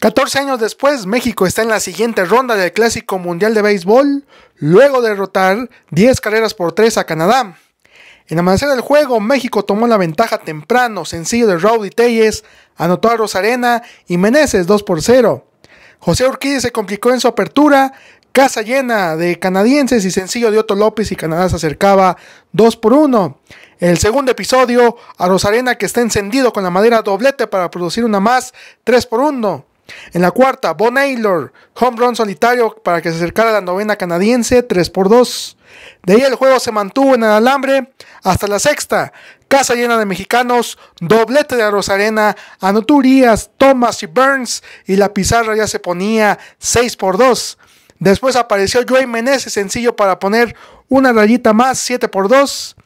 14 años después, México está en la siguiente ronda del Clásico Mundial de Béisbol, luego de derrotar 10 carreras por 3 a Canadá. En la amanecer del juego, México tomó la ventaja temprano, sencillo de Rowdy Telles, anotó a Rosarena y Meneses 2 por 0. José Urquídez se complicó en su apertura, casa llena de canadienses y sencillo de Otto López y Canadá se acercaba 2 por 1. el segundo episodio, a Rosarena que está encendido con la madera doblete para producir una más 3 por 1. En la cuarta, Bon Aylor, home run solitario para que se acercara la novena canadiense, 3 por 2. De ahí el juego se mantuvo en el alambre hasta la sexta. Casa llena de mexicanos, doblete de Rosarena, anoturías, Thomas y Burns y la pizarra ya se ponía 6 por 2. Después apareció Joey Meneses sencillo para poner una rayita más, 7 por 2.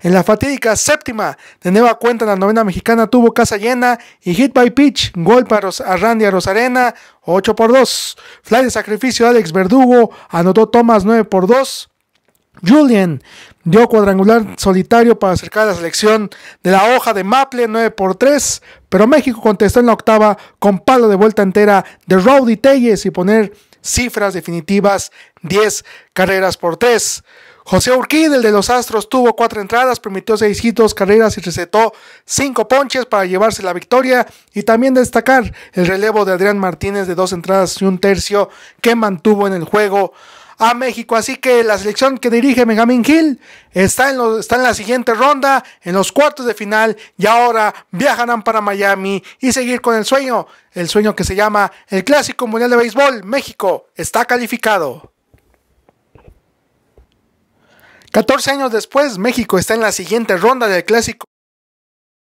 En la fatídica séptima, de nueva cuenta la novena mexicana tuvo casa llena y hit by pitch, gol para a Randy a Rosarena, 8 por 2. Fly de sacrificio Alex Verdugo, anotó Thomas 9 por 2. Julian dio cuadrangular solitario para acercar a la selección de la hoja de Maple 9 por 3, pero México contestó en la octava con palo de vuelta entera de Rowdy Telles y poner cifras definitivas 10 carreras por 3. José Urquín, el de los Astros, tuvo cuatro entradas, permitió seis hitos, carreras y recetó cinco ponches para llevarse la victoria. Y también destacar el relevo de Adrián Martínez de dos entradas y un tercio que mantuvo en el juego a México. Así que la selección que dirige Megamin Hill está en, está en la siguiente ronda, en los cuartos de final, y ahora viajarán para Miami y seguir con el sueño, el sueño que se llama el Clásico Mundial de Béisbol. México está calificado. 14 años después, México está en la siguiente ronda del clásico